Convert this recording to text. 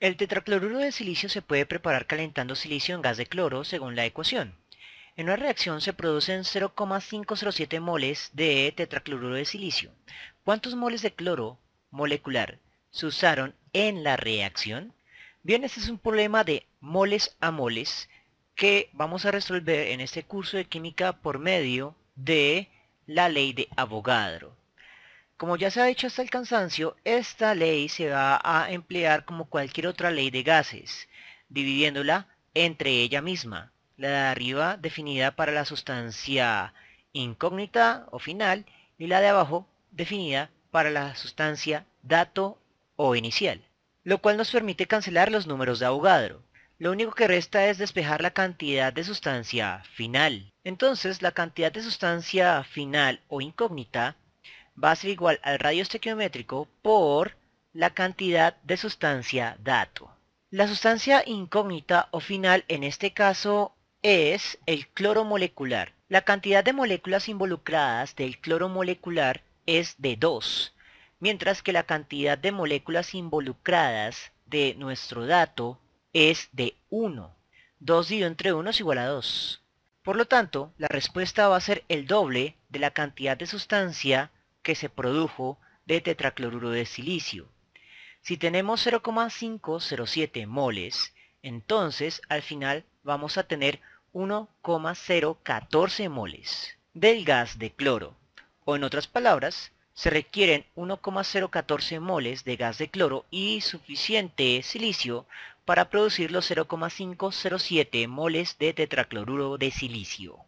El tetracloruro de silicio se puede preparar calentando silicio en gas de cloro según la ecuación. En una reacción se producen 0,507 moles de tetracloruro de silicio. ¿Cuántos moles de cloro molecular se usaron en la reacción? Bien, este es un problema de moles a moles que vamos a resolver en este curso de química por medio de la ley de Avogadro. Como ya se ha dicho hasta el cansancio, esta ley se va a emplear como cualquier otra ley de gases, dividiéndola entre ella misma, la de arriba definida para la sustancia incógnita o final y la de abajo definida para la sustancia dato o inicial, lo cual nos permite cancelar los números de Avogadro. Lo único que resta es despejar la cantidad de sustancia final. Entonces, la cantidad de sustancia final o incógnita va a ser igual al radio estequiométrico por la cantidad de sustancia dato. La sustancia incógnita o final en este caso es el cloro molecular. La cantidad de moléculas involucradas del cloro molecular es de 2, mientras que la cantidad de moléculas involucradas de nuestro dato es de 1. 2 dividido entre 1 es igual a 2. Por lo tanto, la respuesta va a ser el doble de la cantidad de sustancia que se produjo de tetracloruro de silicio. Si tenemos 0,507 moles, entonces al final vamos a tener 1,014 moles del gas de cloro. O en otras palabras, se requieren 1,014 moles de gas de cloro y suficiente silicio para producir los 0,507 moles de tetracloruro de silicio.